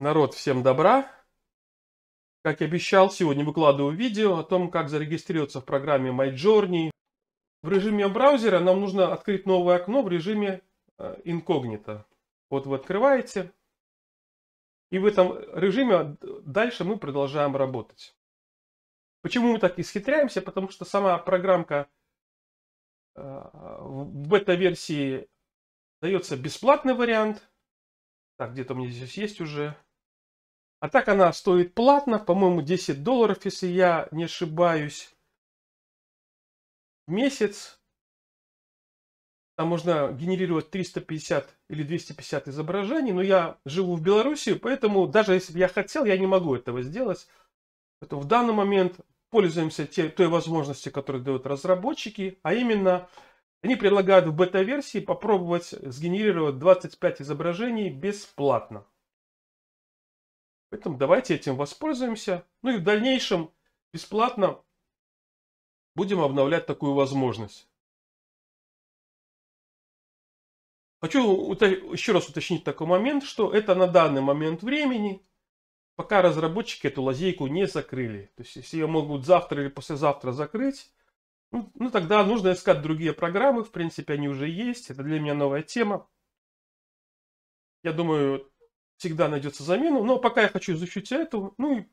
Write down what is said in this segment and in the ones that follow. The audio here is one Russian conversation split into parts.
Народ, всем добра. Как и обещал, сегодня выкладываю видео о том, как зарегистрироваться в программе MyJourney. В режиме браузера нам нужно открыть новое окно в режиме э, инкогнито. Вот вы открываете. И в этом режиме дальше мы продолжаем работать. Почему мы так исхитряемся? Потому что сама программка э, в бета-версии дается бесплатный вариант. Так, где-то у меня здесь есть уже. А так она стоит платно, по-моему, 10 долларов, если я не ошибаюсь, в месяц. Там можно генерировать 350 или 250 изображений, но я живу в Беларуси, поэтому даже если бы я хотел, я не могу этого сделать. Поэтому в данный момент пользуемся те, той возможностью, которую дают разработчики, а именно они предлагают в бета-версии попробовать сгенерировать 25 изображений бесплатно. Поэтому давайте этим воспользуемся. Ну и в дальнейшем бесплатно будем обновлять такую возможность. Хочу еще раз уточнить такой момент, что это на данный момент времени, пока разработчики эту лазейку не закрыли. То есть, если ее могут завтра или послезавтра закрыть, ну, ну тогда нужно искать другие программы. В принципе, они уже есть. Это для меня новая тема. Я думаю, всегда найдется замену, Но пока я хочу изучить эту. Ну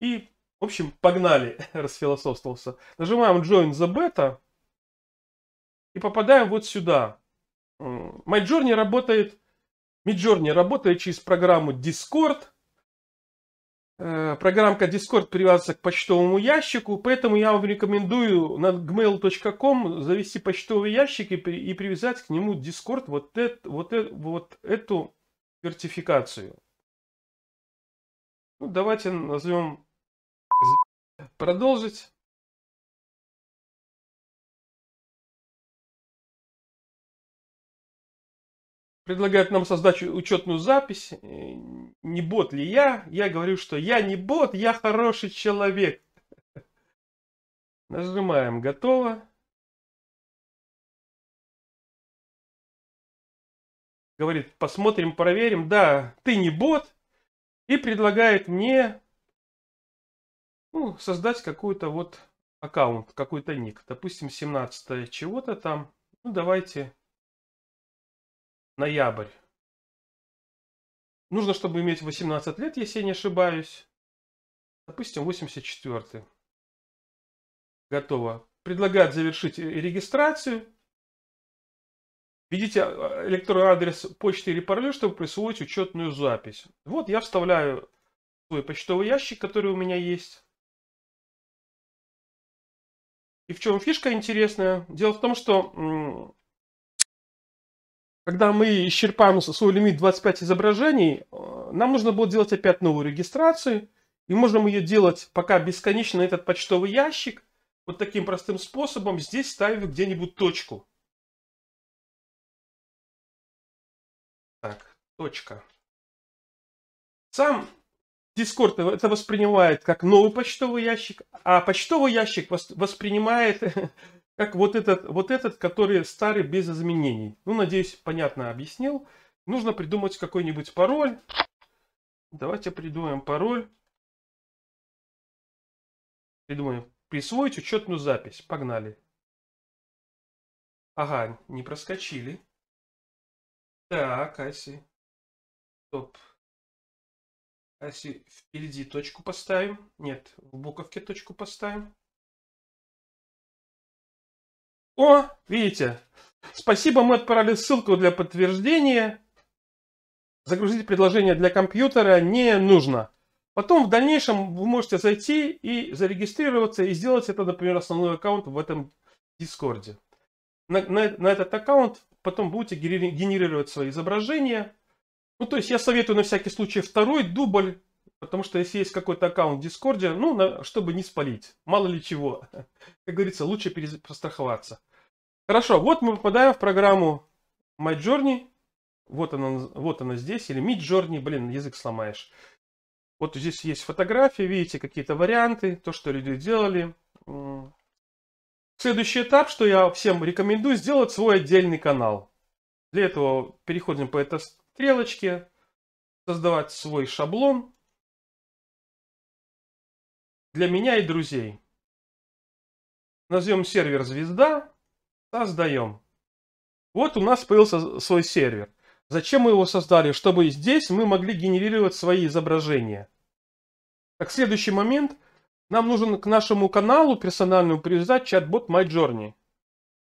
и, и в общем, погнали, расфилософствовался. Нажимаем Join the Beta и попадаем вот сюда. MyJourney работает, MyJourney работает через программу Discord. Э, программка Discord привязывается к почтовому ящику, поэтому я вам рекомендую на gmail.com завести почтовый ящик и, и привязать к нему Discord вот, это, вот, это, вот эту спиртификацию. Ну, давайте назовем продолжить. Предлагает нам создать учетную запись. Э, не бот ли я? Я говорю, что я не бот, я хороший человек. Нажимаем «Готово». говорит, посмотрим, проверим, да, ты не бот, и предлагает мне ну, создать какую-то вот аккаунт, какой-то ник, допустим, 17 чего-то там, ну, давайте ноябрь. Нужно, чтобы иметь 18 лет, если я не ошибаюсь. Допустим, 84. Готово. Предлагают завершить регистрацию. Введите э, электронный адрес почты или пароль, чтобы присвоить учетную запись. Вот я вставляю свой почтовый ящик, который у меня есть. И в чем фишка интересная? Дело в том, что когда мы исчерпаем свой лимит 25 изображений, э, нам нужно будет делать опять новую регистрацию. И можем ее делать пока бесконечно этот почтовый ящик. Вот таким простым способом здесь ставим где-нибудь точку. Точка. Сам Discord это воспринимает как новый почтовый ящик, а почтовый ящик воспринимает как вот этот, вот этот, который старый без изменений. Ну, надеюсь, понятно объяснил. Нужно придумать какой-нибудь пароль. Давайте придумаем пароль. Придумаем. Присвоить учетную запись. Погнали. Ага, не проскочили. Так, Аси. Стоп. А если впереди точку поставим? Нет, в буковке точку поставим. О, видите? Спасибо, мы отправили ссылку для подтверждения. Загрузить предложение для компьютера не нужно. Потом в дальнейшем вы можете зайти и зарегистрироваться и сделать это, например, основной аккаунт в этом Дискорде. На, на, на этот аккаунт потом будете генерировать свои изображения, ну, то есть я советую на всякий случай второй дубль, потому что если есть какой-то аккаунт в Дискорде, ну, на, чтобы не спалить, мало ли чего. Как говорится, лучше перестраховаться. Хорошо, вот мы попадаем в программу My Journey, Вот она, вот она здесь, или Journey, блин, язык сломаешь. Вот здесь есть фотографии, видите, какие-то варианты, то, что люди делали. Следующий этап, что я всем рекомендую, сделать свой отдельный канал. Для этого переходим по, это, стрелочки, создавать свой шаблон для меня и друзей. Назовем сервер «Звезда», создаем. Вот у нас появился свой сервер. Зачем мы его создали? Чтобы здесь мы могли генерировать свои изображения. Так, следующий момент. Нам нужен к нашему каналу персональному привязать чат-бот MyJourney.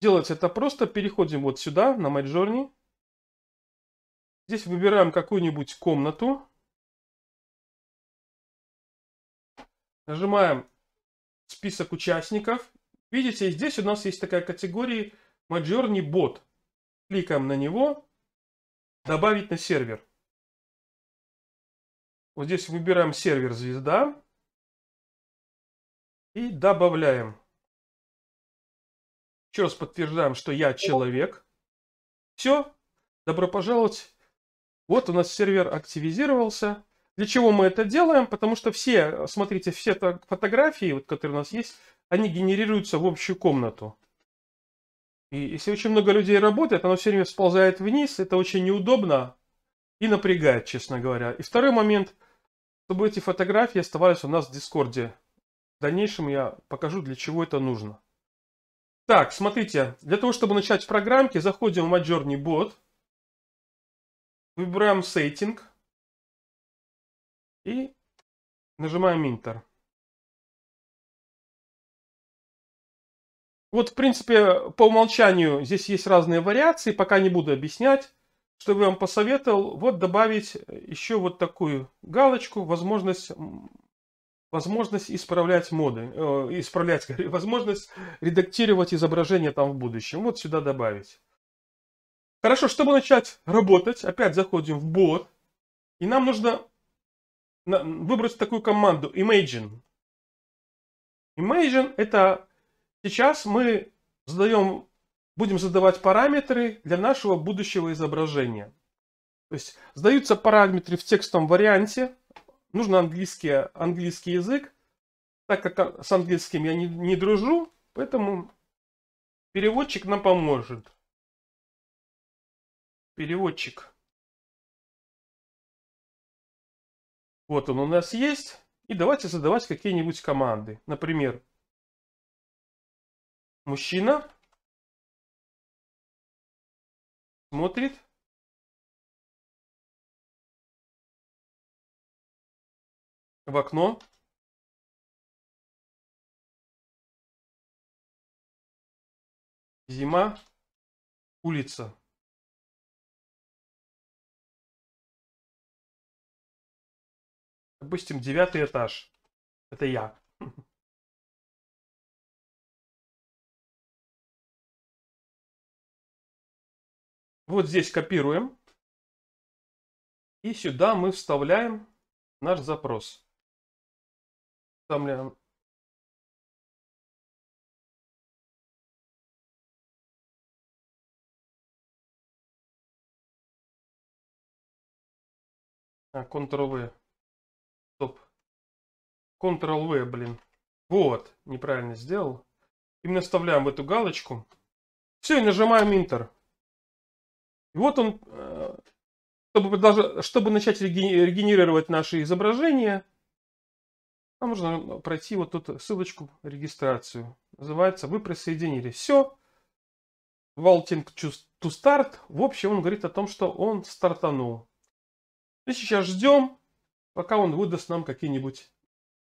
Делать это просто. Переходим вот сюда, на MyJourney. Здесь выбираем какую-нибудь комнату. Нажимаем список участников. Видите, здесь у нас есть такая категория Majorny Bot. Кликаем на него. Добавить на сервер. Вот здесь выбираем сервер звезда. И добавляем. Еще раз подтверждаем, что я человек. Все. Добро пожаловать вот у нас сервер активизировался. Для чего мы это делаем? Потому что все, смотрите, все фотографии, вот, которые у нас есть, они генерируются в общую комнату. И если очень много людей работает, оно все время сползает вниз, это очень неудобно и напрягает, честно говоря. И второй момент, чтобы эти фотографии оставались у нас в Дискорде. В дальнейшем я покажу, для чего это нужно. Так, смотрите, для того, чтобы начать в программке, заходим в Majorny Bot. Выбираем сеттинг. И нажимаем Enter. Вот, в принципе, по умолчанию здесь есть разные вариации. Пока не буду объяснять. Что я вам посоветовал, вот добавить еще вот такую галочку, возможность возможность исправлять моды, э, исправлять, возможность редактировать изображение там в будущем. Вот сюда добавить. Хорошо, чтобы начать работать, опять заходим в бот. И нам нужно выбрать такую команду Imagine. Imagine это сейчас мы задаем, будем задавать параметры для нашего будущего изображения. То есть сдаются параметры в текстовом варианте. Нужно английский, английский язык. Так как с английским я не, не дружу, поэтому переводчик нам поможет переводчик. Вот он у нас есть. И давайте задавать какие-нибудь команды. Например, мужчина смотрит в окно зима улица Допустим, девятый этаж. Это я. Вот здесь копируем. И сюда мы вставляем наш запрос. Вставляем. Ctrl-V. Ctrl-V, блин. Вот, неправильно сделал. И мы вставляем в эту галочку. Все, и нажимаем Enter. И вот он, э, чтобы, даже, чтобы начать регенерировать наши изображения, нам нужно пройти вот тут ссылочку регистрацию. Называется «Вы присоединились». Все. Vaulting to start. В общем, он говорит о том, что он стартанул. И сейчас ждем, пока он выдаст нам какие-нибудь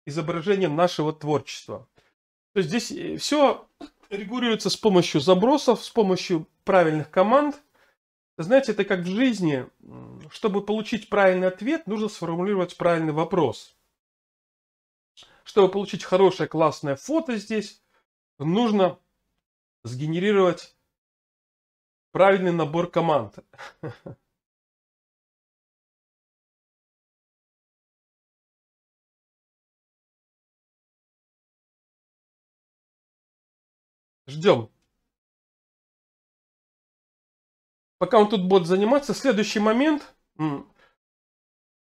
изображением нашего творчества. То есть здесь э, все регулируется с помощью забросов, с помощью правильных команд. Знаете, это как в жизни. Чтобы получить правильный ответ, нужно сформулировать правильный вопрос. Чтобы получить хорошее классное фото здесь, нужно сгенерировать правильный набор команд. Ждем. Пока он тут будет заниматься, следующий момент,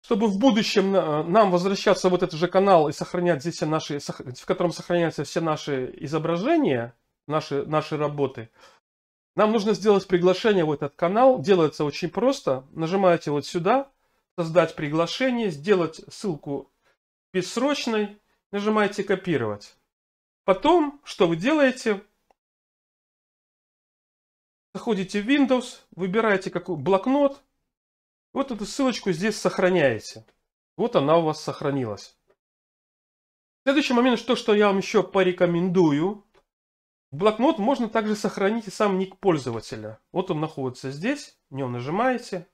чтобы в будущем э, нам возвращаться в вот этот же канал и сохранять здесь все наши, в котором сохраняются все наши изображения, наши, наши работы, нам нужно сделать приглашение в этот канал. Делается очень просто. Нажимаете вот сюда, создать приглашение, сделать ссылку бессрочной, нажимаете копировать. Потом, что вы делаете, Заходите в Windows, выбираете какой блокнот. Вот эту ссылочку здесь сохраняете. Вот она у вас сохранилась. Следующий момент, что, что я вам еще порекомендую. В блокнот можно также сохранить и сам ник пользователя. Вот он находится здесь. В нем нажимаете.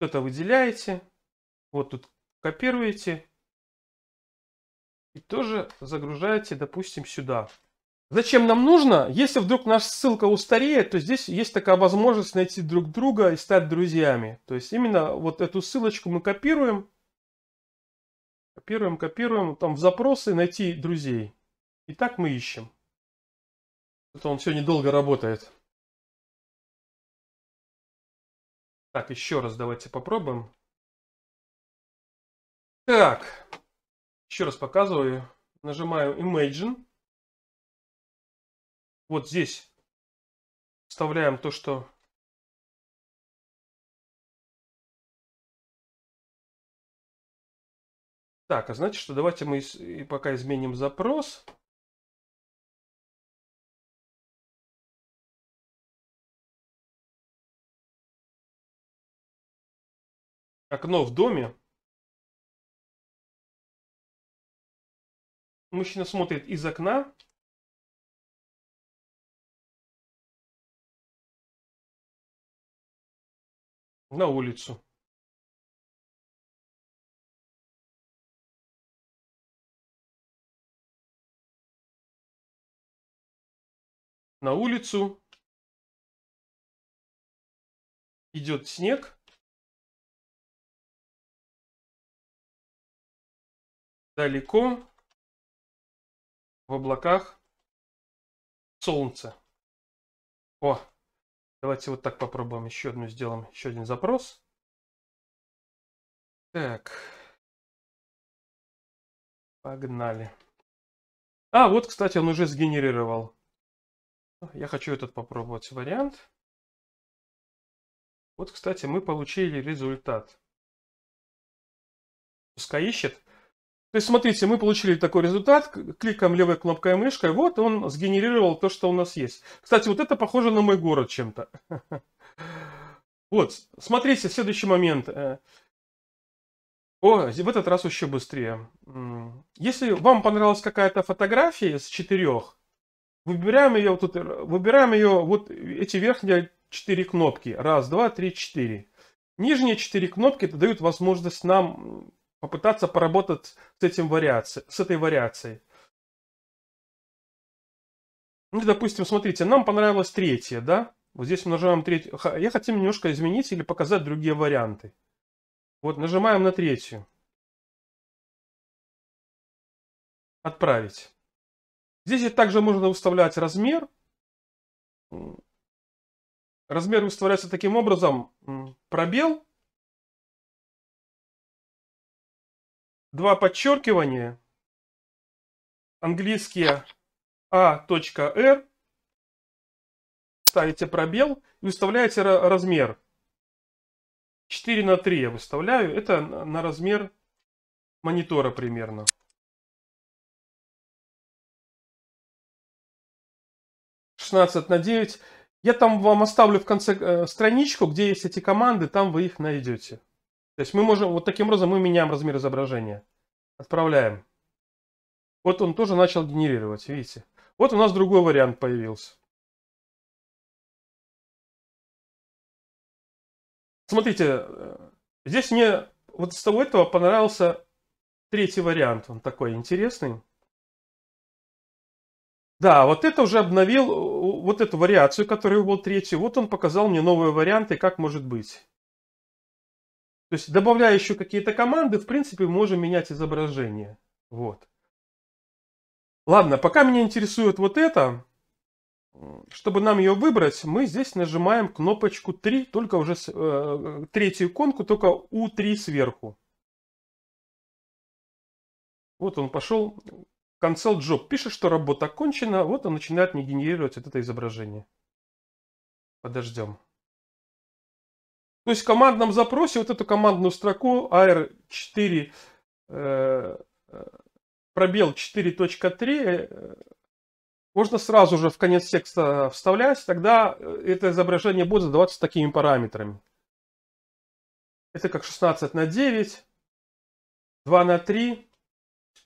Что-то выделяете. Вот тут копируете. И тоже загружаете, допустим, сюда. Зачем нам нужно? Если вдруг наша ссылка устареет, то здесь есть такая возможность найти друг друга и стать друзьями. То есть именно вот эту ссылочку мы копируем. Копируем, копируем. Там в запросы найти друзей. И так мы ищем. Это он все недолго работает. Так, еще раз давайте попробуем. Так, еще раз показываю. Нажимаю Imagine вот здесь вставляем то, что Так, а значит, что давайте мы и пока изменим запрос. Окно в доме. Мужчина смотрит из окна. на улицу на улицу. Идет снег. Далеко в облаках солнце. О, Давайте вот так попробуем еще одну сделаем, еще один запрос. Так. Погнали. А, вот, кстати, он уже сгенерировал. Я хочу этот попробовать вариант. Вот, кстати, мы получили результат. Пускай ищет. То есть, смотрите, мы получили такой результат, кликаем левой кнопкой мышкой, вот он сгенерировал то, что у нас есть. Кстати, вот это похоже на мой город чем-то. Вот, смотрите, следующий момент. Э, о, в этот раз еще быстрее. Если вам понравилась какая-то фотография из четырех, выбираем ее, вот тут, выбираем ее, вот эти верхние четыре кнопки. Раз, два, три, четыре. Нижние четыре кнопки дают возможность нам попытаться поработать с, этим вариацией, с этой вариацией. Ну, допустим, смотрите, нам понравилось третье, да? Вот здесь нажимаем третье. Я хотим немножко изменить или показать другие варианты. Вот, нажимаем на третью. Отправить. Здесь также можно выставлять размер. Размер выставляется таким образом. Пробел два подчеркивания, английские a.r, «А. ставите пробел и выставляете размер. 4 на 3 я выставляю, это на размер монитора примерно. Шестнадцать на 9. Я там вам оставлю в конце э, страничку, где есть эти команды, там вы их найдете. То есть мы можем, вот таким образом мы меняем размер изображения. Отправляем. Вот он тоже начал генерировать, видите. Вот у нас другой вариант появился. Смотрите, э, здесь мне вот с того этого понравился третий вариант. Он такой интересный. Да, вот это уже обновил, э, вот эту вариацию, которая был третий. Вот он показал мне новые варианты, как может быть. То есть, добавляя еще какие-то команды, в принципе, можем менять изображение. Вот. Ладно, пока меня интересует вот это, чтобы нам ее выбрать, мы здесь нажимаем кнопочку 3, только уже э, третью иконку, только U3 сверху. Вот он пошел. Cancel Job пишет, что работа окончена. Вот он начинает не генерировать вот это изображение. Подождем. То есть в командном запросе вот эту командную строку AR4 э, э, пробел 4.3 э, можно сразу же в конец текста вставлять, тогда э, это изображение будет задаваться такими параметрами. Это как 16 на 9, 2 на 3.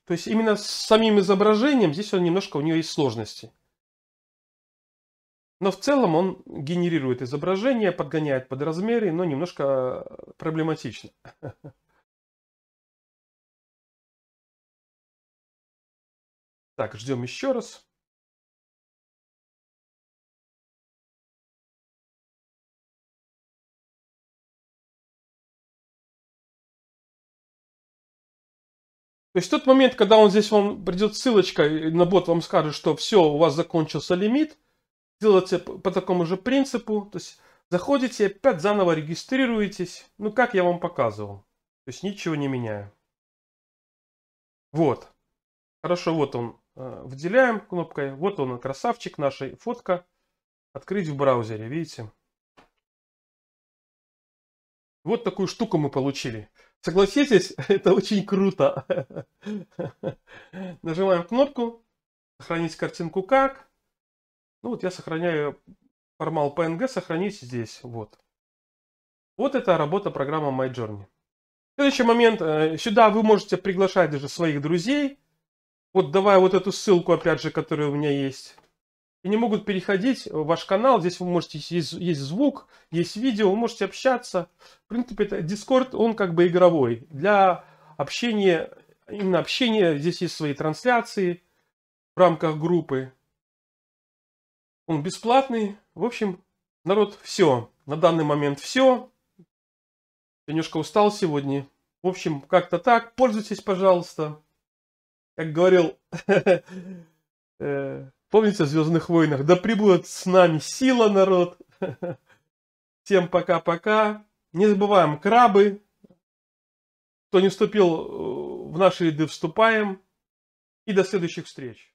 То есть именно с самим изображением здесь он немножко у нее есть сложности. Но в целом он генерирует изображение, подгоняет под размеры, но немножко э, проблематично. Так, ждем еще раз. То есть тот момент, когда он здесь вам придет ссылочка, на бот вам скажет, что все, у вас закончился лимит – делается по такому же принципу. То есть заходите, опять заново регистрируетесь. Ну, как я вам показывал. То есть ничего не меняю. Вот. Хорошо, вот он. Э, выделяем кнопкой. Вот он, красавчик, нашей фотка. Открыть в браузере, видите? Вот такую штуку мы получили. Согласитесь, это очень круто. Нажимаем кнопку. Сохранить картинку как. Ну вот я сохраняю формал PNG, сохранить здесь. Вот. Вот это работа программы MyJourney. Следующий момент. Э, сюда вы можете приглашать даже своих друзей. Вот давая вот эту ссылку, опять же, которая у меня есть. И не могут переходить в ваш канал. Здесь вы можете, есть, есть звук, есть видео, вы можете общаться. В принципе, это Discord, он как бы игровой. Для общения, именно общения, здесь есть свои трансляции в рамках группы. Он бесплатный. В общем, народ, все. На данный момент все. Я немножко устал сегодня. В общем, как-то так. Пользуйтесь, пожалуйста. Как говорил, э, помните о Звездных войнах? Да прибудет с нами сила, народ. Всем пока-пока. Не забываем крабы. Кто не вступил э, в наши ряды, вступаем. И до следующих встреч.